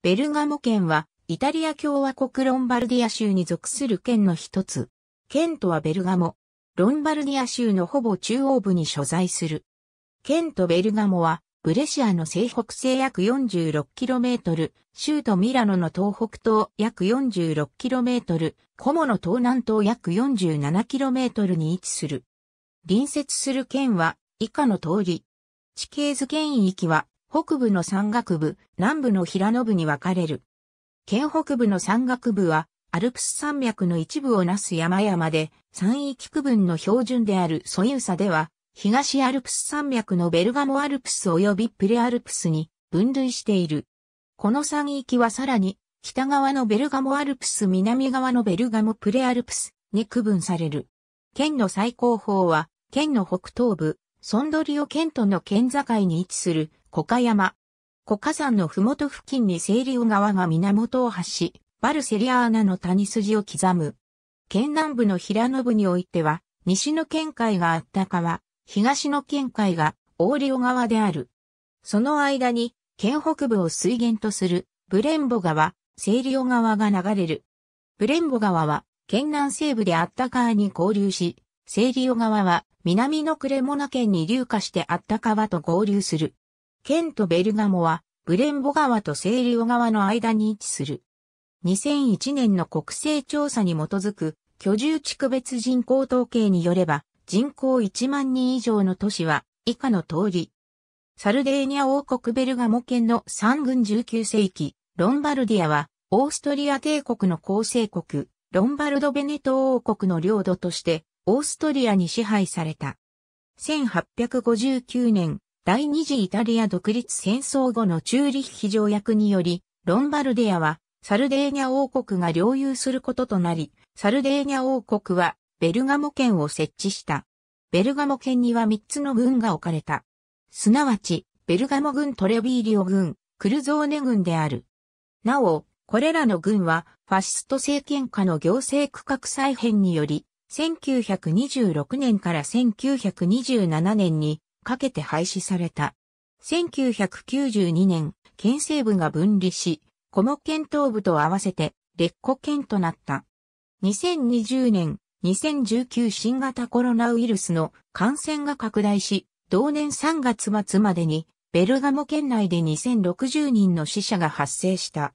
ベルガモ県は、イタリア共和国ロンバルディア州に属する県の一つ。県都はベルガモ。ロンバルディア州のほぼ中央部に所在する。県都ベルガモは、ブレシアの西北西約 46km、州都ミラノの東北東約 46km、コモの東南東約 47km に位置する。隣接する県は、以下の通り。地形図圏域は、北部の山岳部、南部の平野部に分かれる。県北部の山岳部は、アルプス山脈の一部をなす山々で、山域区分の標準であるソユサでは、東アルプス山脈のベルガモアルプス及びプレアルプスに分類している。この山域はさらに、北側のベルガモアルプス南側のベルガモプレアルプスに区分される。県の最高峰は、県の北東部、ソンドリオ県との県境に位置する小賀山。小賀山のふもと付近に清流川が源を発し、バルセリアーナの谷筋を刻む。県南部の平野部においては、西の県海があった川、東の県海が大オ川である。その間に、県北部を水源とする、ブレンボ川、清流川が流れる。ブレンボ川は、県南西部であった川に合流し、清流川は、南のクレモナ県に流下してあった川と合流する。県とベルガモは、ブレンボ川とセリオ川の間に位置する。2001年の国勢調査に基づく居住地区別人口統計によれば、人口1万人以上の都市は以下の通り。サルデーニャ王国ベルガモ県の3軍19世紀、ロンバルディアはオーストリア帝国の構成国、ロンバルド・ベネト王国の領土としてオーストリアに支配された。1859年、第二次イタリア独立戦争後のチューリッヒ条約により、ロンバルディアはサルデーニャ王国が領有することとなり、サルデーニャ王国はベルガモ県を設置した。ベルガモ県には3つの軍が置かれた。すなわち、ベルガモ軍トレビーリオ軍、クルゾーネ軍である。なお、これらの軍はファシスト政権下の行政区画再編により、1926年から1927年にかけて廃止された。1992年、県西部が分離し、コモ県東部と合わせて、列古県となった。2020年、2019新型コロナウイルスの感染が拡大し、同年3月末までに、ベルガモ県内で2060人の死者が発生した。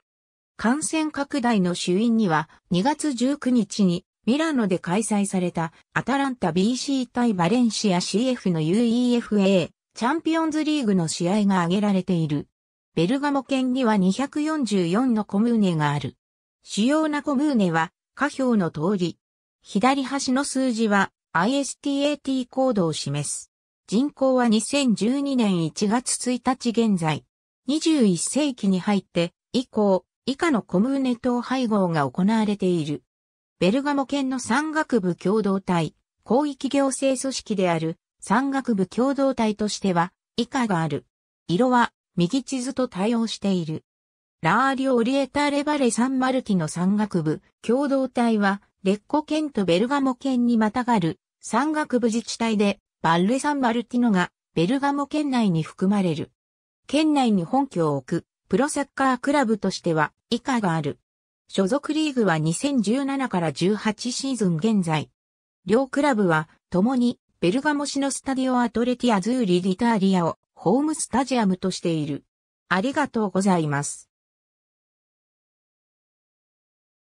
感染拡大の主因には、2月19日にミラノで開催されたアタランタ BC 対バレンシア CF の UEFA チャンピオンズリーグの試合が挙げられている。ベルガモ県には244のコムーネがある。主要なコムーネは、下表の通り。左端の数字は ISTAT コードを示す。人口は2012年1月1日現在。21世紀に入って以降、以下のコムーネ等配合が行われている。ベルガモ県の山岳部共同体、広域行政組織である山岳部共同体としては以下がある。色は右地図と対応している。ラーリオ・オリエタレ・バレ・サン・マルティの山岳部共同体は、レッコ県とベルガモ県にまたがる山岳部自治体で、バルレ・サン・マルティノがベルガモ県内に含まれる。県内に本拠を置くプロサッカークラブとしては以下がある。所属リーグは2017から18シーズン現在。両クラブは、共に、ベルガモ市のスタディオアトレティアズーリリターリアを、ホームスタジアムとしている。ありがとうございます。